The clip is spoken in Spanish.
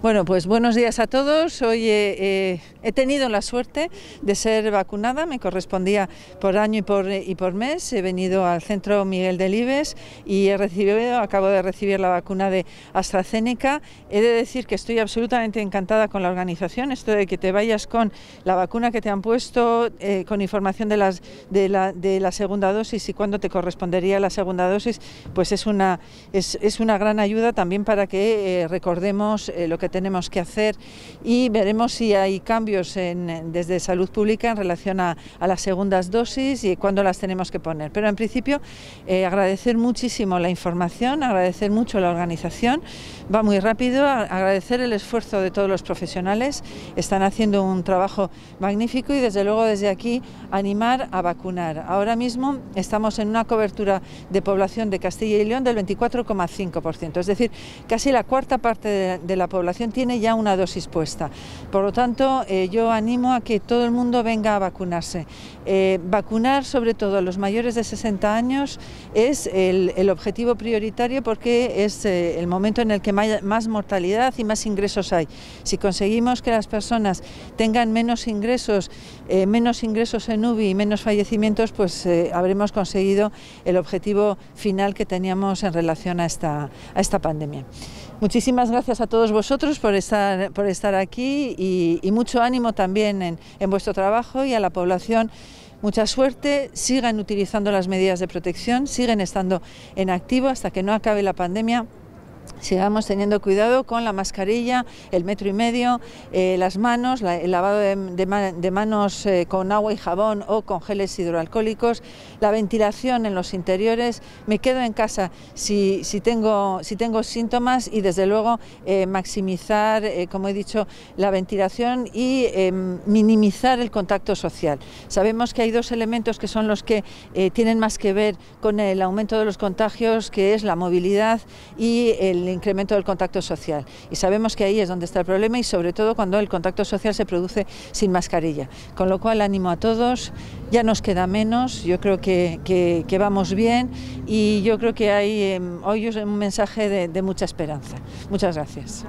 Bueno, pues buenos días a todos. Hoy eh, eh, he tenido la suerte de ser vacunada, me correspondía por año y por, y por mes. He venido al centro Miguel Delibes y he recibido, acabo de recibir la vacuna de AstraZeneca. He de decir que estoy absolutamente encantada con la organización, esto de que te vayas con la vacuna que te han puesto, eh, con información de, las, de, la, de la segunda dosis y cuándo te correspondería la segunda dosis, pues es una, es, es una gran ayuda también para que recordemos lo que tenemos que hacer y veremos si hay cambios en, desde salud pública en relación a, a, las segundas dosis y cuándo las tenemos que poner. Pero en principio eh, agradecer muchísimo la información, agradecer mucho la organización, va muy rápido, agradecer el esfuerzo de todos los profesionales, están haciendo un trabajo magnífico y desde luego desde aquí animar a vacunar. Ahora mismo estamos en una cobertura de población de Castilla y León del 24,5%, es decir, casi la cuarta parte de la población tiene ya una dosis puesta. Por lo tanto, eh, yo animo a que todo el mundo venga a vacunarse. Eh, vacunar sobre todo a los mayores de 60 años es el, objetivo prioritario porque es eh, el momento en el que más, mortalidad y más ingresos hay. Si conseguimos que las personas tengan menos ingresos, menos ingresos en UBI y menos fallecimientos, pues habremos conseguido el objetivo final que teníamos en relación a esta pandemia. Muchísimas gracias a todos vosotros por estar, por estar aquí y, mucho ánimo también en, en vuestro trabajo y a la población mucha suerte, sigan utilizando las medidas de protección, siguen estando en activo hasta que no acabe la pandemia sigamos teniendo cuidado con la mascarilla, el metro y medio, eh, las manos, el lavado de, manos eh, con agua y jabón o con geles hidroalcohólicos, la ventilación en los interiores, me quedo en casa si, tengo, síntomas y desde luego eh, maximizar, como he dicho, la ventilación y em, minimizar el contacto social. Sabemos que hay dos elementos que son los que tienen más que ver con el aumento de los contagios, que es la movilidad y el el incremento del contacto social. Y sabemos que ahí es donde está el problema y sobre todo cuando el contacto social se produce sin mascarilla. Con lo cual animo a todos, ya nos queda menos, yo creo que, que, vamos bien y yo creo que hay em, hoy un mensaje de mucha esperanza. Muchas gracias.